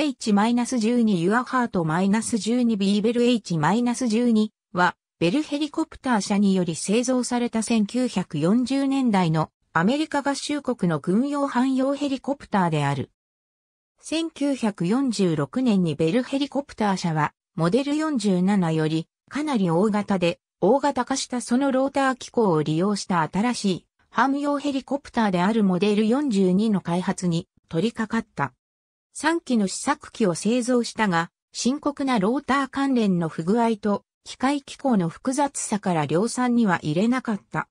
H-12 ユアハート -12 ビーベル H-12 は、ベルヘリコプター社により製造された1940年代のアメリカ合衆国の軍用汎用ヘリコプターである。1946年にベルヘリコプター社は、モデル47よりかなり大型で、大型化したそのローター機構を利用した新しい、汎用ヘリコプターであるモデル42の開発に取り掛かった。3機の試作機を製造したが、深刻なローター関連の不具合と、機械機構の複雑さから量産には入れなかった。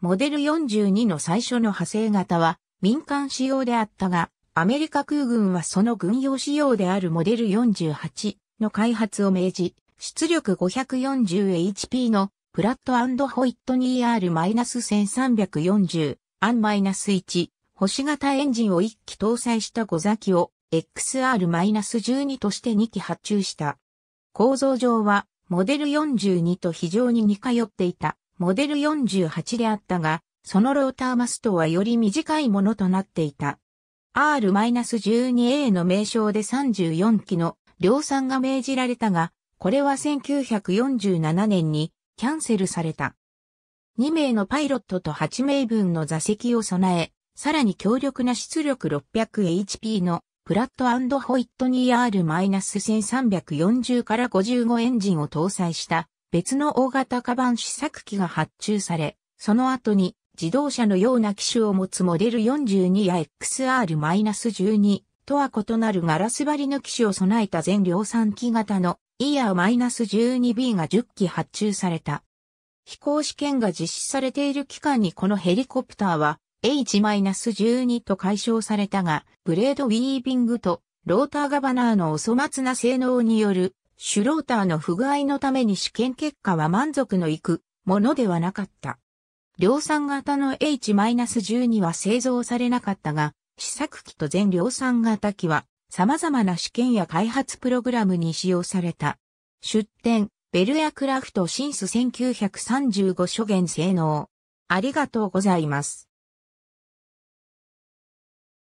モデル42の最初の派生型は民間仕様であったが、アメリカ空軍はその軍用仕様であるモデル48の開発を命じ、出力 540HP のプラットホイットニー R-1340 アン -1 星型エンジンを1機搭載した5座機を XR-12 として2機発注した。構造上は、モデル42と非常に似通っていた、モデル48であったが、そのローターマストはより短いものとなっていた。R-12A の名称で34機の量産が命じられたが、これは1947年にキャンセルされた。2名のパイロットと8名分の座席を備え、さらに強力な出力 600HP のプラットホイットニー R-1340 から55エンジンを搭載した別の大型カバン試作機が発注され、その後に自動車のような機種を持つモデル42や XR-12 とは異なるガラス張りの機種を備えた全量産機型の ER-12B が10機発注された。飛行試験が実施されている期間にこのヘリコプターは H-12 と解消されたが、ブレードウィービングとローターガバナーのお粗末な性能による、シュローターの不具合のために試験結果は満足のいくものではなかった。量産型の H-12 は製造されなかったが、試作機と全量産型機は様々な試験や開発プログラムに使用された。出展、ベルヤクラフトシンス1935初言性能。ありがとうございます。